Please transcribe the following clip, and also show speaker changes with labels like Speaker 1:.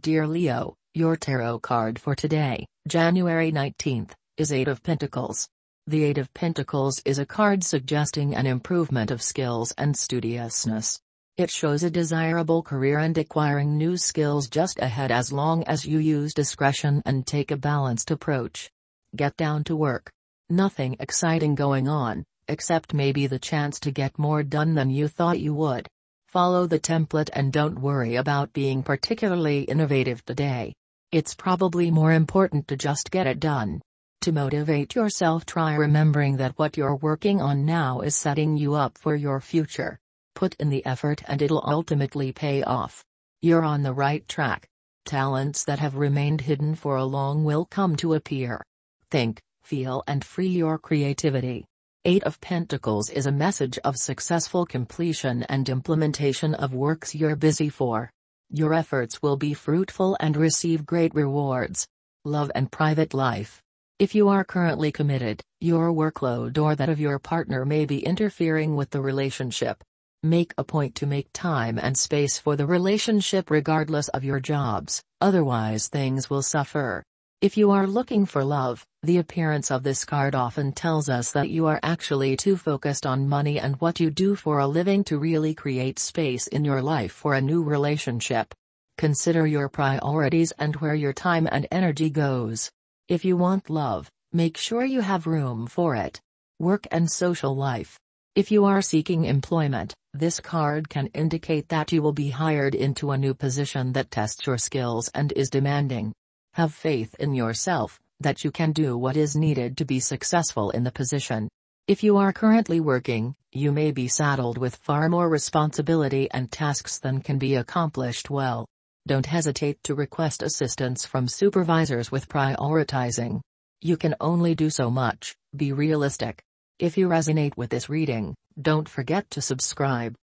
Speaker 1: Dear Leo, your tarot card for today, January 19th, is Eight of Pentacles. The Eight of Pentacles is a card suggesting an improvement of skills and studiousness. It shows a desirable career and acquiring new skills just ahead as long as you use discretion and take a balanced approach. Get down to work. Nothing exciting going on, except maybe the chance to get more done than you thought you would. Follow the template and don't worry about being particularly innovative today. It's probably more important to just get it done. To motivate yourself, try remembering that what you're working on now is setting you up for your future. Put in the effort and it'll ultimately pay off. You're on the right track. Talents that have remained hidden for a long will come to appear. Think, feel, and free your creativity. Eight of Pentacles is a message of successful completion and implementation of works you're busy for. Your efforts will be fruitful and receive great rewards. Love and private life. If you are currently committed, your workload or that of your partner may be interfering with the relationship. Make a point to make time and space for the relationship regardless of your jobs, otherwise things will suffer. If you are looking for love, the appearance of this card often tells us that you are actually too focused on money and what you do for a living to really create space in your life for a new relationship. Consider your priorities and where your time and energy goes. If you want love, make sure you have room for it. Work and social life. If you are seeking employment, this card can indicate that you will be hired into a new position that tests your skills and is demanding. Have faith in yourself, that you can do what is needed to be successful in the position. If you are currently working, you may be saddled with far more responsibility and tasks than can be accomplished well. Don't hesitate to request assistance from supervisors with prioritizing. You can only do so much, be realistic. If you resonate with this reading, don't forget to subscribe.